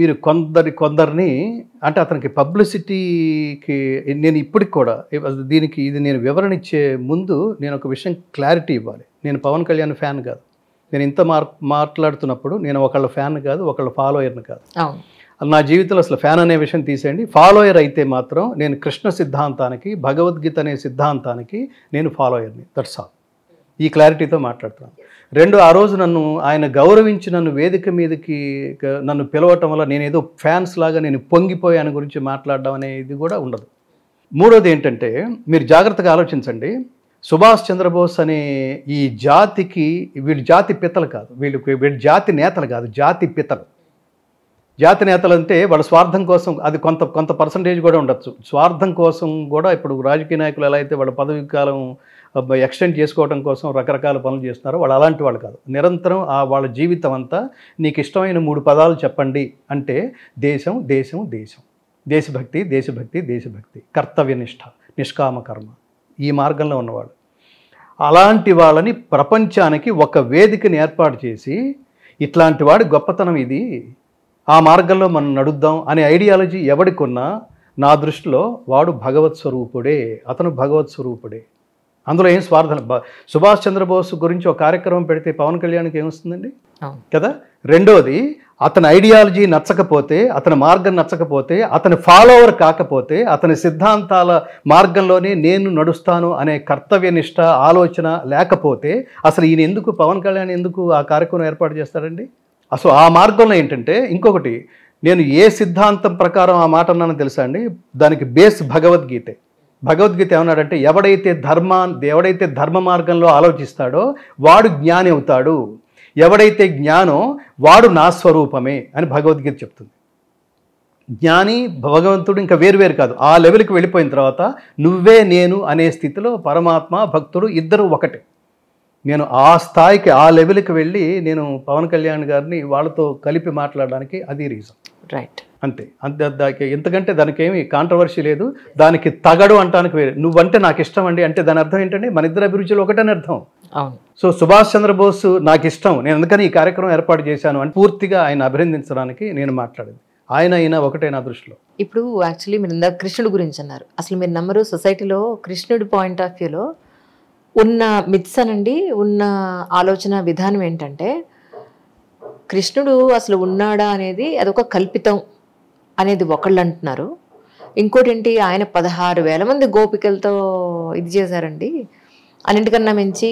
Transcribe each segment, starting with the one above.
మీరు కొందరి కొందరిని అంటే అతనికి పబ్లిసిటీకి నేను ఇప్పటికి కూడా దీనికి ఇది నేను వివరణ ఇచ్చే ముందు నేను ఒక విషయం క్లారిటీ ఇవ్వాలి నేను పవన్ కళ్యాణ్ ఫ్యాన్ కాదు నేను ఇంత మార్ మాట్లాడుతున్నప్పుడు నేను ఒకళ్ళ ఫ్యాన్ కాదు ఒకళ్ళ ఫాలోయర్ని కాదు నా జీవితంలో అసలు ఫ్యాన్ అనే విషయం తీసేయండి ఫాలోయర్ అయితే మాత్రం నేను కృష్ణ సిద్ధాంతానికి భగవద్గీత అనే సిద్ధాంతానికి నేను ఫాలోయర్ని దట్స్ ఆల్ ఈ క్లారిటీతో మాట్లాడుతున్నాను రెండు ఆ రోజు నన్ను ఆయన గౌరవించి నన్ను వేదిక మీదకి నన్ను పిలవటం వల్ల నేనేదో ఫ్యాన్స్ లాగా నేను పొంగిపోయాను గురించి మాట్లాడడం అనేది కూడా ఉండదు మూడోది ఏంటంటే మీరు జాగ్రత్తగా ఆలోచించండి సుభాష్ చంద్రబోస్ అనే ఈ జాతికి వీళ్ళు జాతి పిత్తలు కాదు వీళ్ళు వీళ్ళు జాతి నేతలు కాదు జాతి పిత్తలు జాతి నేతలు అంటే వాళ్ళ స్వార్థం కోసం అది కొంత కొంత పర్సంటేజ్ కూడా ఉండొచ్చు స్వార్థం కోసం కూడా ఇప్పుడు రాజకీయ నాయకులు ఎలా అయితే వాళ్ళ పదవి కాలం ఎక్స్టెండ్ చేసుకోవడం కోసం రకరకాల పనులు చేస్తున్నారు వాళ్ళు అలాంటి వాళ్ళు కాదు నిరంతరం ఆ వాళ్ళ జీవితం అంతా నీకు ఇష్టమైన మూడు పదాలు చెప్పండి అంటే దేశం దేశం దేశం దేశభక్తి దేశభక్తి దేశభక్తి కర్తవ్యనిష్ట నిష్కామ కర్మ ఈ మార్గంలో ఉన్నవాళ్ళు అలాంటి వాళ్ళని ప్రపంచానికి ఒక వేదికని ఏర్పాటు చేసి ఇట్లాంటి వాడి గొప్పతనం ఇది ఆ మార్గంలో మనం నడుద్దాం అనే ఐడియాలజీ ఎవడికున్నా నా దృష్టిలో వాడు భగవత్ స్వరూపుడే అతను భగవత్ స్వరూపుడే అందులో ఏం స్వార్థం సుభాష్ చంద్రబోస్ గురించి ఒక కార్యక్రమం పెడితే పవన్ కళ్యాణ్కి ఏమొస్తుందండి కదా రెండోది అతని ఐడియాలజీ నచ్చకపోతే అతని మార్గం నచ్చకపోతే అతని ఫాలోవర్ కాకపోతే అతని సిద్ధాంతాల మార్గంలోనే నేను నడుస్తాను అనే కర్తవ్యనిష్ట ఆలోచన లేకపోతే అసలు ఈయన ఎందుకు పవన్ కళ్యాణ్ ఎందుకు ఆ కార్యక్రమం ఏర్పాటు చేస్తారండి అసలు ఆ మార్గంలో ఏంటంటే ఇంకొకటి నేను ఏ సిద్ధాంతం ప్రకారం ఆ మాట అన్నానో తెలుసా అండి దానికి బేస్ భగవద్గీతే భగవద్గీత ఏమన్నాడంటే ఎవడైతే ధర్మా ఎవడైతే ధర్మ మార్గంలో ఆలోచిస్తాడో వాడు జ్ఞాని అవుతాడు ఎవడైతే జ్ఞానో వాడు నా స్వరూపమే అని భగవద్గీత చెప్తుంది జ్ఞాని భగవంతుడు ఇంకా వేరువేరు కాదు ఆ లెవెల్కి వెళ్ళిపోయిన తర్వాత నువ్వే నేను అనే స్థితిలో పరమాత్మ భక్తుడు ఇద్దరు ఒకటే నేను ఆ స్థాయికి ఆ లెవెల్కి వెళ్ళి నేను పవన్ కళ్యాణ్ గారిని వాళ్ళతో కలిపి మాట్లాడడానికి అది రీజన్ రైట్ అంతే అంతే దానికి ఎందుకంటే దానికి ఏమి కాంట్రవర్సీ లేదు దానికి తగడు అంటానికి వేరే నువ్వంటే నాకు ఇష్టం అండి అంటే దాని అర్థం ఏంటంటే మన ఇద్దరు అభిరుచులు ఒకటని అర్థం అవును సో సుభాష్ చంద్రబోస్ నాకు ఇష్టం నేను అందుకని ఈ కార్యక్రమం ఏర్పాటు చేశాను అని పూర్తిగా ఆయన అభినందించడానికి నేను మాట్లాడింది ఆయన అయినా ఒకటే నా దృష్టిలో ఇప్పుడు యాక్చువల్లీ మీరు ఇందాక కృష్ణుడు గురించి అన్నారు అసలు మీరు నమ్మరు సొసైటీలో కృష్ణుడి పాయింట్ ఆఫ్ వ్యూలో ఉన్న మిత్స్ అనండి ఉన్న ఆలోచన విధానం ఏంటంటే కృష్ణుడు అసలు ఉన్నాడా అనేది అదొక కల్పితం అనేది ఒకళ్ళు అంటున్నారు ఇంకోటి ఏంటి ఆయన పదహారు వేల మంది గోపికలతో ఇది చేశారండి అన్నింటికన్నా మించి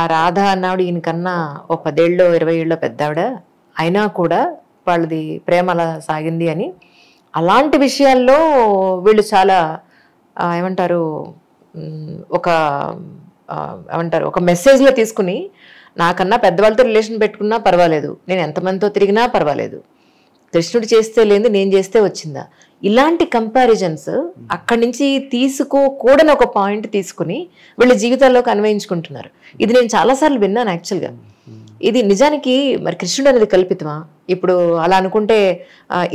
ఆ రాధ అన్నాడు ఈయనకన్నా ఓ పదేళ్ళు ఇరవై ఏళ్ళో పెద్దావిడ అయినా కూడా వాళ్ళది ప్రేమ అలా సాగింది అని అలాంటి విషయాల్లో వీళ్ళు చాలా ఏమంటారు ఒక ఏమంటారు ఒక మెసేజ్లో తీసుకుని నాకన్నా పెద్దవాళ్ళతో రిలేషన్ పెట్టుకున్నా పర్వాలేదు నేను ఎంతమందితో తిరిగినా పర్వాలేదు కృష్ణుడు చేస్తే లేదు నేను చేస్తే వచ్చిందా ఇలాంటి కంపారిజన్స్ అక్కడి నుంచి తీసుకోకూడని ఒక పాయింట్ తీసుకుని వీళ్ళ జీవితాల్లోకి అన్వయించుకుంటున్నారు ఇది నేను చాలాసార్లు విన్నాను యాక్చువల్గా ఇది నిజానికి మరి కృష్ణుడు అనేది కల్పితమా ఇప్పుడు అలా అనుకుంటే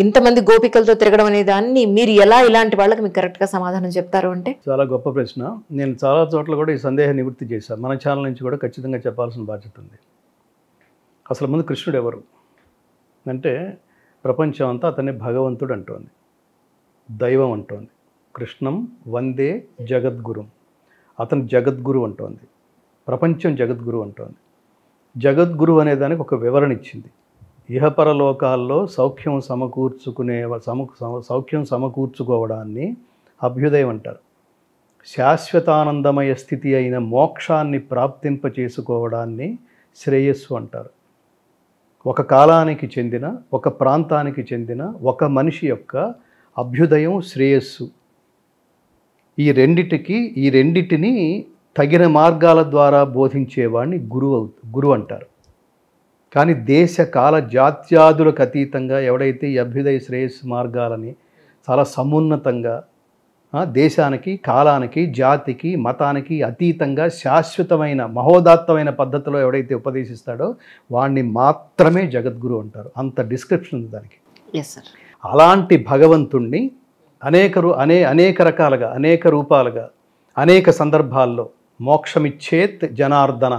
ఇంతమంది గోపికలతో తిరగడం అనే దాన్ని మీరు ఎలా ఇలాంటి వాళ్ళకి మీకు కరెక్ట్గా సమాధానం చెప్తారు అంటే చాలా గొప్ప ప్రశ్న నేను చాలా చోట్ల కూడా ఈ సందేహ నివృత్తి చేశాను మన ఛానల్ నుంచి కూడా ఖచ్చితంగా చెప్పాల్సిన బాధ్యత ఉంది అసలు ముందు కృష్ణుడు ఎవరు అంటే ప్రపంచం అంతా అతన్ని భగవంతుడు అంటోంది దైవం అంటోంది కృష్ణం వందే జగద్గురు అతను జగద్గురు అంటోంది ప్రపంచం జగద్గురు అంటోంది జగద్గురు అనే దానికి ఒక వివరణ ఇచ్చింది ఇహపరలోకాల్లో సౌఖ్యం సమకూర్చుకునే సమ సౌఖ్యం సమకూర్చుకోవడాన్ని అభ్యుదయం అంటారు శాశ్వతానందమయ స్థితి అయిన మోక్షాన్ని ప్రాప్తింప చేసుకోవడాన్ని శ్రేయస్సు అంటారు ఒక కాలానికి చెందిన ఒక ప్రాంతానికి చెందిన ఒక మనిషి యొక్క అభ్యుదయం శ్రేయస్సు ఈ రెండిటికి ఈ రెండిటిని తగిన మార్గాల ద్వారా బోధించేవాడిని గురువు గురువు అంటారు కానీ దేశ కాల జాత్యాదులకు అతీతంగా ఎవడైతే అభ్యుదయ శ్రేయస్సు మార్గాలని చాలా సమున్నతంగా దేశానికి కాలానికి జాతికి మతానికి అతీతంగా శాశ్వతమైన మహోదాత్తమైన పద్ధతిలో ఎవడైతే ఉపదేశిస్తాడో వాణ్ణి మాత్రమే జగద్గురు అంటారు అంత డిస్క్రిప్షన్ ఉంది దానికి అలాంటి భగవంతుణ్ణి అనేక అనే అనేక రకాలుగా అనేక రూపాలుగా అనేక సందర్భాల్లో మోక్షమిచ్చేత్ జనార్దన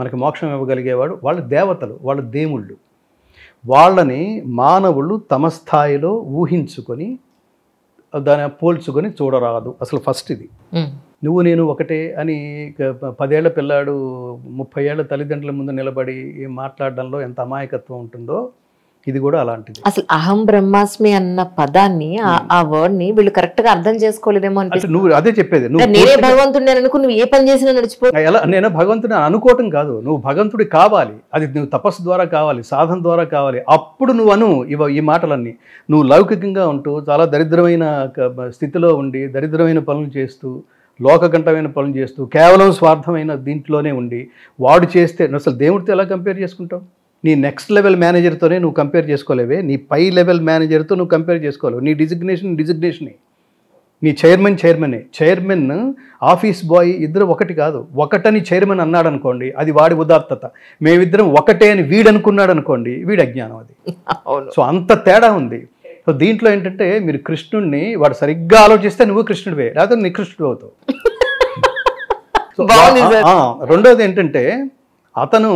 మనకి మోక్షం ఇవ్వగలిగేవాడు వాళ్ళు దేవతలు వాళ్ళు దేవుళ్ళు వాళ్ళని మానవులు తమ స్థాయిలో ఊహించుకొని దాన్ని పోల్చుకొని చూడరాదు అసలు ఫస్ట్ ఇది నువ్వు నేను ఒకటే అని పదేళ్ల పిల్లాడు ముప్పై ఏళ్ళ తల్లిదండ్రుల ముందు నిలబడి మాట్లాడడంలో ఎంత అమాయకత్వం ఉంటుందో ఇది కూడా అలాంటిది అసలు అహం బ్రహ్మాస్మి అన్న పదాన్ని ఆ వర్డ్ ని వీళ్ళు కరెక్ట్ గా అర్థం చేసుకోలేదేమో అంటే నువ్వు అదే చెప్పేది నేనే భగవంతుడిని అనుకుని నువ్వు ఏ పని చేసినా నడిచిపో ఎలా నేను భగవంతుని అనుకోవటం కాదు నువ్వు భగవంతుడి కావాలి అది నువ్వు తపస్సు ద్వారా కావాలి సాధన ద్వారా కావాలి అప్పుడు నువ్వు అను ఇవ ఈ మాటలన్నీ నువ్వు లౌకికంగా ఉంటూ చాలా దరిద్రమైన స్థితిలో ఉండి దరిద్రమైన పనులు చేస్తూ లోకకంఠమైన పనులు చేస్తూ కేవలం స్వార్థమైన దీంట్లోనే ఉండి వాడు చేస్తే అసలు దేవుడితో ఎలా కంపేర్ చేసుకుంటావు నీ నెక్స్ట్ లెవెల్ మేనేజర్తోనే నువ్వు కంపేర్ చేసుకోలేవే నీ పై లెవెల్ మేనేజర్తో నువ్వు కంపేర్ చేసుకోలేవు నీ డిజిగ్నేషన్ డిజిగ్నేషనే నీ చైర్మన్ చైర్మనే చైర్మన్ ఆఫీస్ బాయ్ ఇద్దరు ఒకటి కాదు ఒకటని చైర్మన్ అన్నాడు అనుకోండి అది వాడి ఉదాత్తత మేమిద్దరం ఒకటే అని వీడు అనుకున్నాడు అనుకోండి వీడి అజ్ఞానం అది సో అంత తేడా ఉంది సో దీంట్లో ఏంటంటే మీరు కృష్ణుడిని వాడు సరిగ్గా ఆలోచిస్తే నువ్వు కృష్ణుడివే లేకపోతే నీ కృష్ణుడు అవుతావు రెండోది ఏంటంటే అతను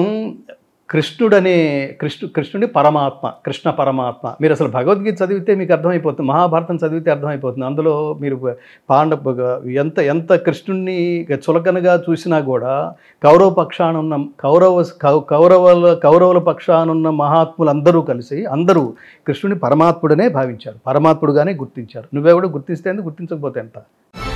కృష్ణుడనే కృష్ణు కృష్ణుడి పరమాత్మ కృష్ణ పరమాత్మ మీరు అసలు భగవద్గీత చదివితే మీకు అర్థమైపోతుంది మహాభారతం చదివితే అర్థమైపోతుంది అందులో మీరు పాండవ ఎంత ఎంత కృష్ణుణ్ణి చులకనగా చూసినా కూడా కౌరవ పక్షానున్న కౌరవ కౌరవుల కౌరవుల పక్షానున్న మహాత్ములందరూ కలిసి అందరూ కృష్ణుని పరమాత్ముడనే భావించారు పరమాత్ముడుగానే గుర్తించారు నువ్వెవడో గుర్తిస్తే గుర్తించకపోతే ఎంత